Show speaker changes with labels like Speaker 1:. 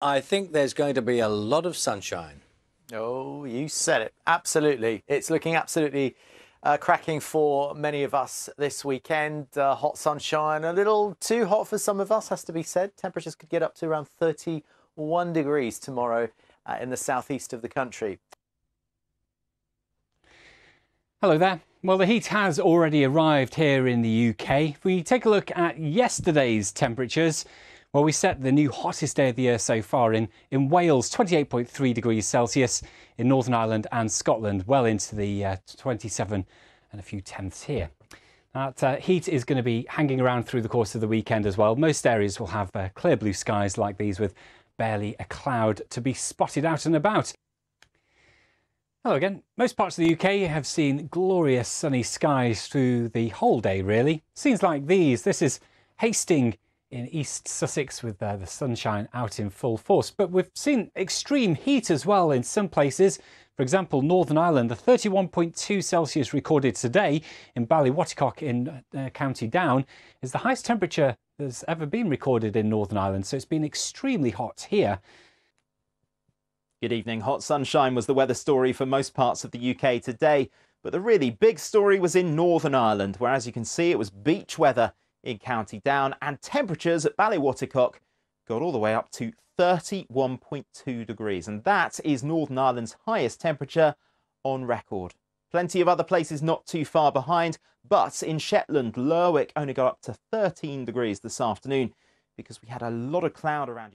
Speaker 1: I think there's going to be a lot of sunshine. Oh, you said it. Absolutely. It's looking absolutely uh, cracking for many of us this weekend. Uh, hot sunshine, a little too hot for some of us, has to be said. Temperatures could get up to around 31 degrees tomorrow uh, in the southeast of the country.
Speaker 2: Hello there. Well, the heat has already arrived here in the UK. If we take a look at yesterday's temperatures, well, we set the new hottest day of the year so far in, in Wales, 28.3 degrees Celsius, in Northern Ireland and Scotland, well into the uh, 27 and a few tenths here. That uh, heat is going to be hanging around through the course of the weekend as well. Most areas will have uh, clear blue skies like these with barely a cloud to be spotted out and about. Hello again. Most parts of the UK have seen glorious sunny skies through the whole day, really. Scenes like these. This is Hastings in East Sussex with uh, the sunshine out in full force. But we've seen extreme heat as well in some places. For example, Northern Ireland, the 31.2 Celsius recorded today in Ballywatercock in uh, County Down is the highest temperature that's ever been recorded in Northern Ireland. So it's been extremely hot here.
Speaker 3: Good evening. Hot sunshine was the weather story for most parts of the UK today. But the really big story was in Northern Ireland, where, as you can see, it was beach weather in County Down, and temperatures at Ballywatercock got all the way up to 31.2 degrees, and that is Northern Ireland's highest temperature on record. Plenty of other places not too far behind, but in Shetland, Lerwick only got up to 13 degrees this afternoon because we had a lot of cloud around.